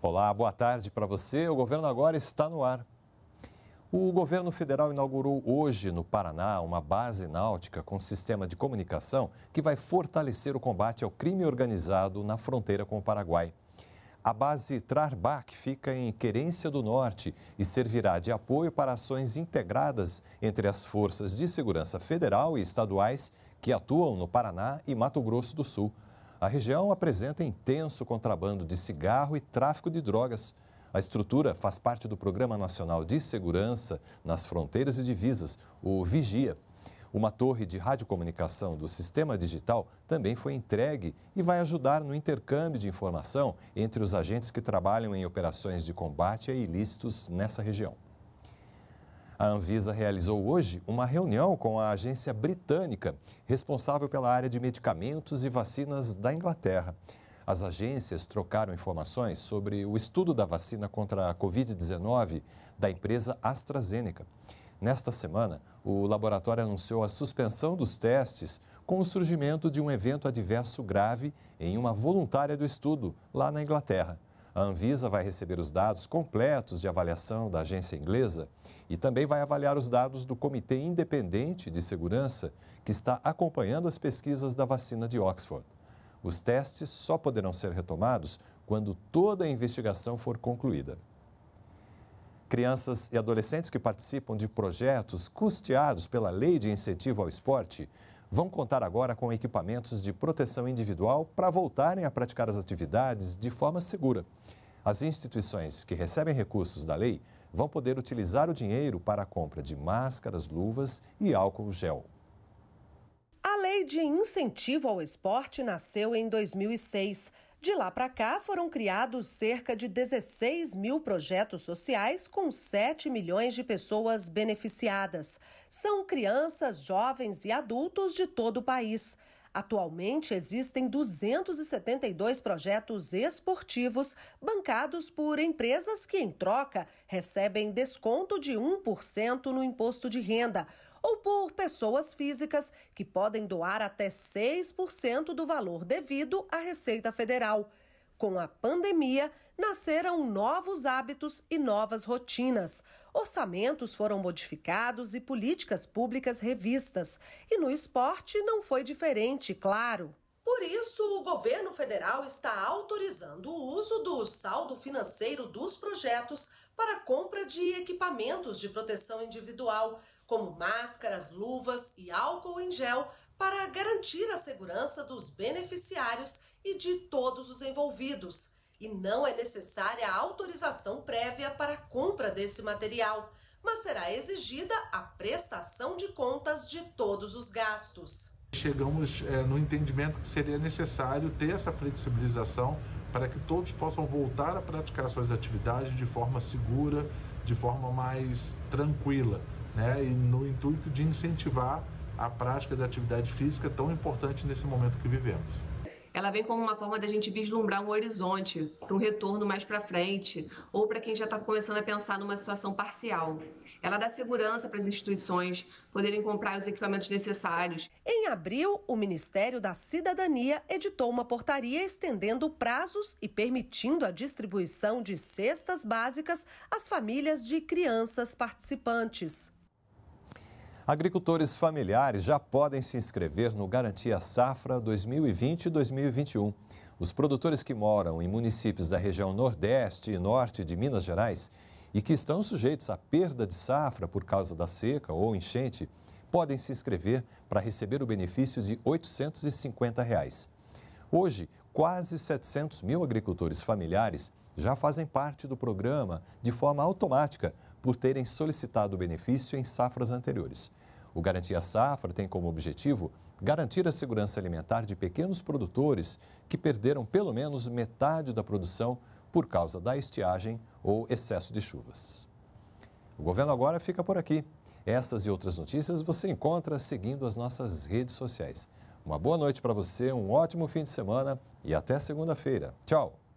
Olá, boa tarde para você. O governo agora está no ar. O governo federal inaugurou hoje no Paraná uma base náutica com sistema de comunicação que vai fortalecer o combate ao crime organizado na fronteira com o Paraguai. A base Trarbac fica em Querência do Norte e servirá de apoio para ações integradas entre as forças de segurança federal e estaduais que atuam no Paraná e Mato Grosso do Sul. A região apresenta intenso contrabando de cigarro e tráfico de drogas. A estrutura faz parte do Programa Nacional de Segurança nas Fronteiras e Divisas, o Vigia. Uma torre de radiocomunicação do sistema digital também foi entregue e vai ajudar no intercâmbio de informação entre os agentes que trabalham em operações de combate a ilícitos nessa região. A Anvisa realizou hoje uma reunião com a agência britânica responsável pela área de medicamentos e vacinas da Inglaterra. As agências trocaram informações sobre o estudo da vacina contra a Covid-19 da empresa AstraZeneca. Nesta semana, o laboratório anunciou a suspensão dos testes com o surgimento de um evento adverso grave em uma voluntária do estudo lá na Inglaterra. A Anvisa vai receber os dados completos de avaliação da agência inglesa e também vai avaliar os dados do Comitê Independente de Segurança, que está acompanhando as pesquisas da vacina de Oxford. Os testes só poderão ser retomados quando toda a investigação for concluída. Crianças e adolescentes que participam de projetos custeados pela Lei de Incentivo ao Esporte vão contar agora com equipamentos de proteção individual para voltarem a praticar as atividades de forma segura. As instituições que recebem recursos da lei vão poder utilizar o dinheiro para a compra de máscaras, luvas e álcool gel. A Lei de Incentivo ao Esporte nasceu em 2006. De lá para cá, foram criados cerca de 16 mil projetos sociais com 7 milhões de pessoas beneficiadas. São crianças, jovens e adultos de todo o país. Atualmente existem 272 projetos esportivos bancados por empresas que, em troca, recebem desconto de 1% no imposto de renda, ou por pessoas físicas que podem doar até 6% do valor devido à Receita Federal. Com a pandemia, nasceram novos hábitos e novas rotinas. Orçamentos foram modificados e políticas públicas revistas. E no esporte não foi diferente, claro. Por isso, o governo federal está autorizando o uso do saldo financeiro dos projetos para compra de equipamentos de proteção individual, como máscaras, luvas e álcool em gel, para garantir a segurança dos beneficiários e de todos os envolvidos. E não é necessária autorização prévia para a compra desse material, mas será exigida a prestação de contas de todos os gastos chegamos é, no entendimento que seria necessário ter essa flexibilização para que todos possam voltar a praticar suas atividades de forma segura, de forma mais tranquila, né? E no intuito de incentivar a prática da atividade física tão importante nesse momento que vivemos. Ela vem como uma forma da gente vislumbrar um horizonte para um retorno mais para frente, ou para quem já está começando a pensar numa situação parcial. Ela dá segurança para as instituições poderem comprar os equipamentos necessários. Em abril, o Ministério da Cidadania editou uma portaria estendendo prazos e permitindo a distribuição de cestas básicas às famílias de crianças participantes. Agricultores familiares já podem se inscrever no Garantia Safra 2020-2021. Os produtores que moram em municípios da região Nordeste e Norte de Minas Gerais e que estão sujeitos à perda de safra por causa da seca ou enchente, podem se inscrever para receber o benefício de R$ 850. Reais. Hoje, quase 700 mil agricultores familiares já fazem parte do programa de forma automática por terem solicitado o benefício em safras anteriores. O Garantia Safra tem como objetivo garantir a segurança alimentar de pequenos produtores que perderam pelo menos metade da produção por causa da estiagem ou excesso de chuvas. O governo agora fica por aqui. Essas e outras notícias você encontra seguindo as nossas redes sociais. Uma boa noite para você, um ótimo fim de semana e até segunda-feira. Tchau!